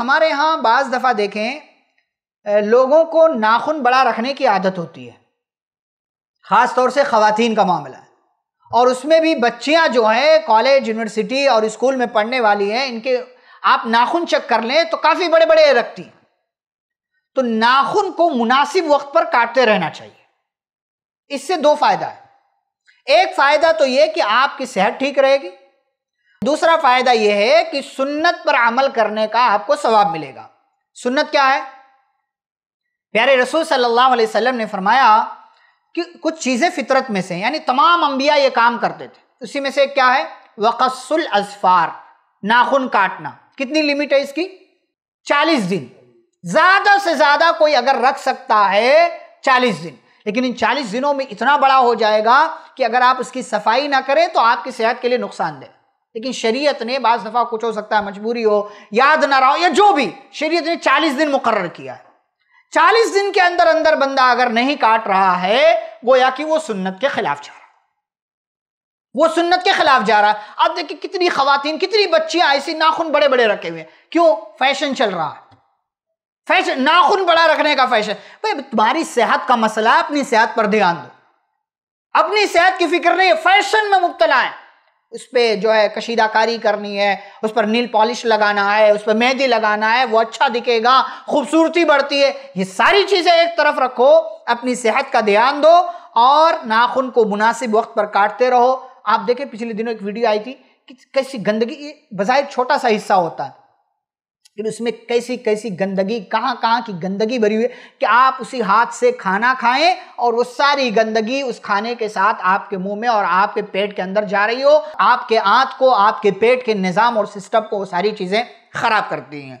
हमारे यहाँ बाज़ दफ़ा देखें लोगों को नाखून बड़ा रखने की आदत होती है ख़ास तौर से ख़वातीन का मामला है और उसमें भी बच्चियाँ जो हैं कॉलेज यूनिवर्सिटी और स्कूल में पढ़ने वाली हैं इनके आप नाखून चेक कर लें तो काफ़ी बड़े बड़े रखती हैं तो नाखून को मुनासिब वक्त पर काटते रहना चाहिए इससे दो फ़ायदा है एक फ़ायदा तो ये कि आपकी सेहत ठीक रहेगी दूसरा फायदा यह है कि सुन्नत पर अमल करने का आपको सवाब मिलेगा सुन्नत क्या है प्यारे रसूल सल्लल्लाहु अलैहि वसल्लम ने फरमाया कि कुछ चीज़ें फितरत में से यानी तमाम अंबिया ये काम करते थे उसी में से क्या है वकसुल अजफार नाखून काटना कितनी लिमिट है इसकी चालीस दिन ज़्यादा से ज़्यादा कोई अगर रख सकता है चालीस दिन लेकिन इन चालीस दिनों में इतना बड़ा हो जाएगा कि अगर आप इसकी सफाई ना करें तो आपकी सेहत के लिए नुकसानदेह लेकिन शरीयत ने बाज दफ़ा कुछ हो सकता है मजबूरी हो याद ना रहा हो या जो भी शरीयत ने चालीस दिन मुकर किया है चालीस दिन के अंदर अंदर बंदा अगर नहीं काट रहा है गोया कि वो सुन्नत के खिलाफ जा रहा है वो सुन्नत के खिलाफ जा रहा है अब देखिए कितनी खातन कितनी बच्चियां ऐसी नाखून बड़े बड़े रखे हुए हैं क्यों फैशन चल रहा है फैशन नाखून बड़ा रखने का फैशन भाई तुम्हारी सेहत का मसला अपनी सेहत पर ध्यान दो अपनी सेहत की फिक्र नहीं फैशन में मुबतला है उस पर जो है कशीदाकारी करनी है उस पर नील पॉलिश लगाना है उस पर मेहंदी लगाना है वो अच्छा दिखेगा खूबसूरती बढ़ती है ये सारी चीज़ें एक तरफ रखो अपनी सेहत का ध्यान दो और नाखून को मुनासिब वक्त पर काटते रहो आप देखें पिछले दिनों एक वीडियो आई थी कि कैसी गंदगी बज़ाहिर छोटा सा हिस्सा होता है फिर उसमें कैसी कैसी गंदगी कहाँ कहाँ की गंदगी भरी हुई है कि आप उसी हाथ से खाना खाएं और वो सारी गंदगी उस खाने के साथ आपके मुंह में और आपके पेट के अंदर जा रही हो आपके आंत को आपके पेट के निज़ाम और सिस्टम को वो सारी चीज़ें खराब करती हैं